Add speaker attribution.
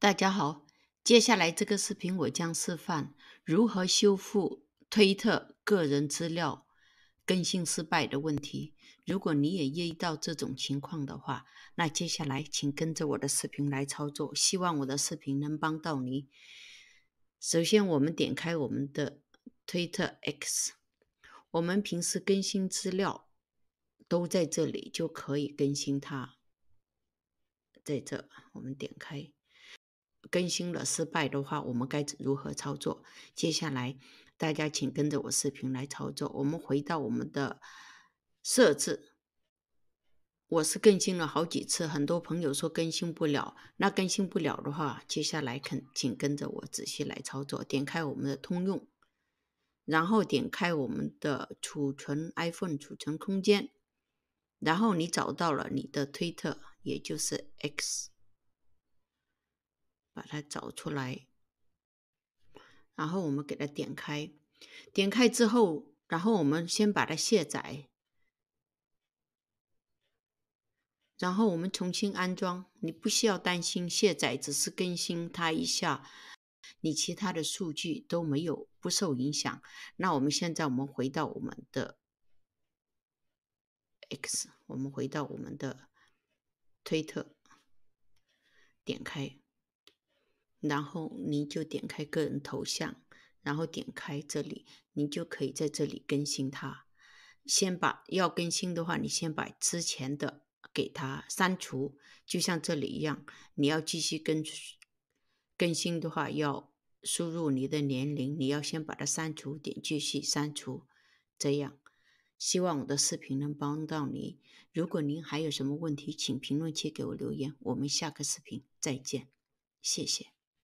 Speaker 1: 大家好，接下来这个视频我将示范如何修复推特个人资料更新失败的问题。如果你也遇到这种情况的话，那接下来请跟着我的视频来操作。希望我的视频能帮到你。首先，我们点开我们的推特 X，我们平时更新资料都在这里，就可以更新它。在这，我们点开。更新了失败的话，我们该如何操作？接下来大家请跟着我视频来操作。我们回到我们的设置，我是更新了好几次，很多朋友说更新不了。那更新不了的话，接下来肯请跟着我仔细来操作。点开我们的通用，然后点开我们的储存 iPhone 储存空间，然后你找到了你的推特，也就是 X。把它找出来，然后我们给它点开，点开之后，然后我们先把它卸载，然后我们重新安装。你不需要担心卸载，只是更新它一下，你其他的数据都没有不受影响。那我们现在，我们回到我们的 X，我们回到我们的推特，点开。然后您就点开个人头像，然后点开这里，您就可以在这里更新它。先把要更新的话，你先把之前的给它删除，就像这里一样。你要继续更更新的话，要输入你的年龄，你要先把它删除，点继续删除，这样。希望我的视频能帮到你。如果您还有什么问题，请评论区给我留言。我们下个视频再见，谢谢。